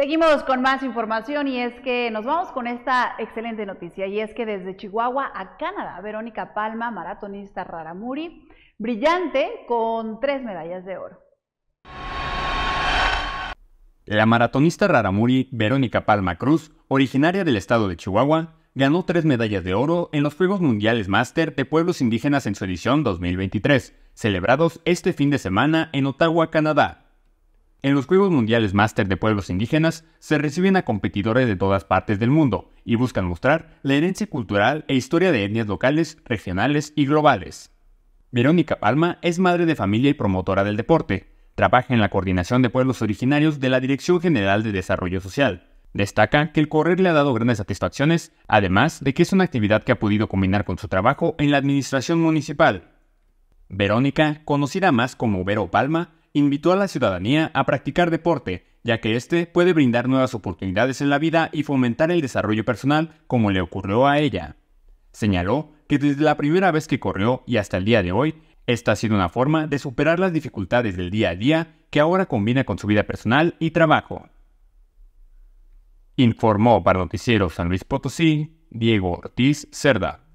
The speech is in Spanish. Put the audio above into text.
Seguimos con más información y es que nos vamos con esta excelente noticia y es que desde Chihuahua a Canadá, Verónica Palma, maratonista raramuri, brillante con tres medallas de oro. La maratonista raramuri Verónica Palma Cruz, originaria del estado de Chihuahua, ganó tres medallas de oro en los Juegos Mundiales Máster de Pueblos Indígenas en su edición 2023, celebrados este fin de semana en Ottawa, Canadá, en los Juegos Mundiales Máster de Pueblos Indígenas se reciben a competidores de todas partes del mundo y buscan mostrar la herencia cultural e historia de etnias locales, regionales y globales. Verónica Palma es madre de familia y promotora del deporte. Trabaja en la coordinación de pueblos originarios de la Dirección General de Desarrollo Social. Destaca que el correr le ha dado grandes satisfacciones, además de que es una actividad que ha podido combinar con su trabajo en la administración municipal. Verónica, conocida más como Vero Palma, invitó a la ciudadanía a practicar deporte, ya que este puede brindar nuevas oportunidades en la vida y fomentar el desarrollo personal como le ocurrió a ella. Señaló que desde la primera vez que corrió y hasta el día de hoy, esta ha sido una forma de superar las dificultades del día a día que ahora combina con su vida personal y trabajo. Informó para Noticiero San Luis Potosí, Diego Ortiz Cerda.